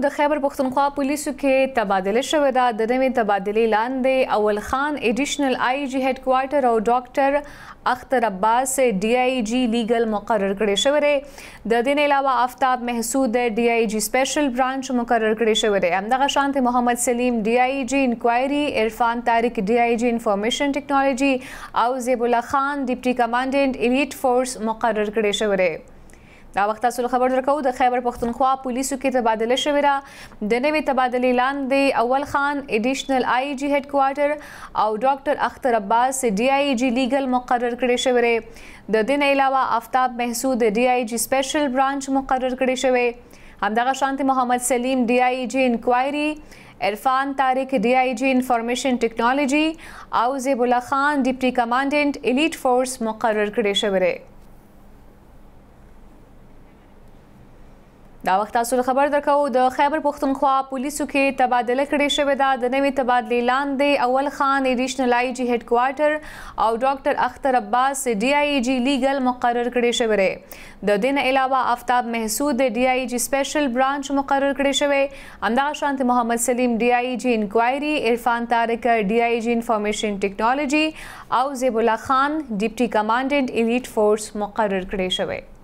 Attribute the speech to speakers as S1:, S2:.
S1: د خیبر پښتونخوا پولیسو کې تبادله شوې ده د نوې تبادلې لاندې اول خان اډیشنل آی جی هډ کوارټر او ډاکټر اختر عباس ډی آی جی لیګل مقرر کړی شوی دی د دې نه علاوه آفتاب محسود ډی آی جی سپیشل برانچ مقرر کړی شوی دی همدغه شانت محمد سلیم ډی آی جی انکوایری عرفان طارق ډی آی جی انفارمیشن ټیکنالوژي او زیب الله خان ډیپټي کمانډنٹ الیټ فورس مقرر کړی شوی دی دا وخت تاسو خبر درکو د خیبر پښتونخوا پولیسو کې تبادله شوې را د نوې تبادله لاندې اول خان اډیشنل آی جی هډ کوارټر او ډاکټر اختر عباس ډی آی جی لیګل مقرر کړي شوې د دین علاوه آفتاب محسود ډی آی جی سپیشل برانچ مقرر کړي شوې همدغه شانت محمد سلیم ډی آی جی انکوایری عرفان طارق ڈی آئی جی انفارمیشن ٹیکنالوجی او زیب الله خان ډیپټي کمانډنټ الیټ فورس مقرر کړي شوی دا وخت تاسو خبر درکو د خیبر پښتونخوا پولیسو کې تبادله کړې شوې ده د نوې تبادله لاندې اول خان ایډیشنل آی جی هډ کوارټر او ډاکټر اختر عباس ډي آی جی لیګل مقرر کړې شوې ده د دین علاوه آفتاب محسود ډي آی جی سپیشل برانچ مقرر کړې شوې امداه شانت محمد سلیم ډي آی جی انکوایری عرفان طارق ډي آی جی انفارمیشن ټیکنالوژي او زیب الله خان ډیپټي کمانډنٹ الیټ فورس مقرر کړې شوې ده